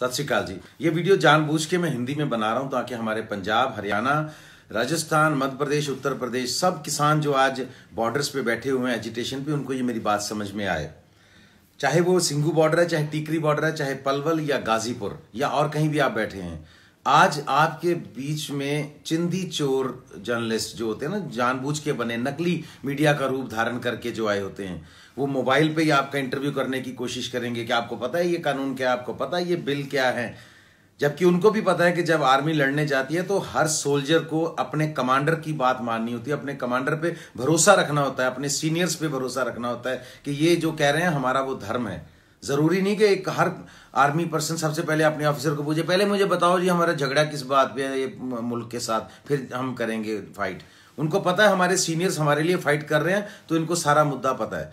सत श्रीकाल जी ये वीडियो जानबूझ के मैं हिंदी में बना रहा हूँ ताकि हमारे पंजाब हरियाणा राजस्थान मध्य प्रदेश उत्तर प्रदेश सब किसान जो आज बॉर्डर्स पे बैठे हुए हैं एजिटेशन पे उनको ये मेरी बात समझ में आए चाहे वो सिंगू बॉर्डर है चाहे टीकरी बॉर्डर है चाहे पलवल या गाजीपुर या और कहीं भी आप बैठे हैं आज आपके बीच में चिंदी चोर जर्नलिस्ट जो होते हैं ना जानबूझ के बने नकली मीडिया का रूप धारण करके जो आए होते हैं वो मोबाइल पे ही आपका इंटरव्यू करने की कोशिश करेंगे कि आपको पता है ये कानून क्या है आपको पता है ये बिल क्या है जबकि उनको भी पता है कि जब आर्मी लड़ने जाती है तो हर सोल्जर को अपने कमांडर की बात माननी होती है अपने कमांडर पे भरोसा रखना होता है अपने सीनियर्स पे भरोसा रखना होता है कि ये जो कह रहे हैं हमारा वो धर्म है ज़रूरी नहीं कि एक हर आर्मी पर्सन सबसे पहले अपने ऑफिसर को पूछे पहले मुझे बताओ जी हमारा झगड़ा किस बात पे है ये मुल्क के साथ फिर हम करेंगे फाइट उनको पता है हमारे सीनियर्स हमारे लिए फाइट कर रहे हैं तो इनको सारा मुद्दा पता है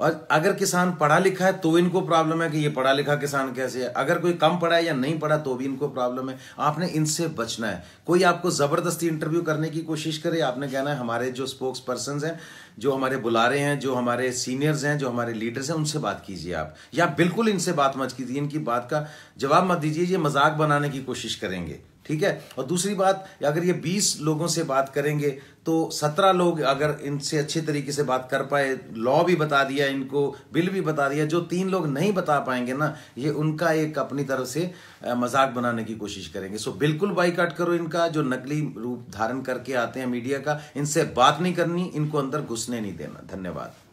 और अगर किसान पढ़ा लिखा है तो इनको प्रॉब्लम है कि ये पढ़ा लिखा किसान कैसे है अगर कोई कम पढ़ा है या नहीं पढ़ा तो भी इनको प्रॉब्लम है आपने इनसे बचना है कोई आपको ज़बरदस्ती इंटरव्यू करने की कोशिश करे आपने कहना है हमारे जो स्पोक्स पर्सन है जो हमारे बुलारे हैं जो हमारे सीनियर्स हैं जो हमारे लीडर्स हैं उनसे बात कीजिए आप या बिल्कुल इनसे बात मत कीजिए इनकी बात का जवाब मत दीजिए ये मजाक बनाने की कोशिश करेंगे ठीक है और दूसरी बात अगर ये 20 लोगों से बात करेंगे तो 17 लोग अगर इनसे अच्छे तरीके से बात कर पाए लॉ भी बता दिया इनको बिल भी बता दिया जो तीन लोग नहीं बता पाएंगे ना ये उनका एक अपनी तरफ से मजाक बनाने की कोशिश करेंगे सो बिल्कुल बाईकाट करो इनका जो नकली रूप धारण करके आते हैं मीडिया का इनसे बात नहीं करनी इनको अंदर घुसने नहीं देना धन्यवाद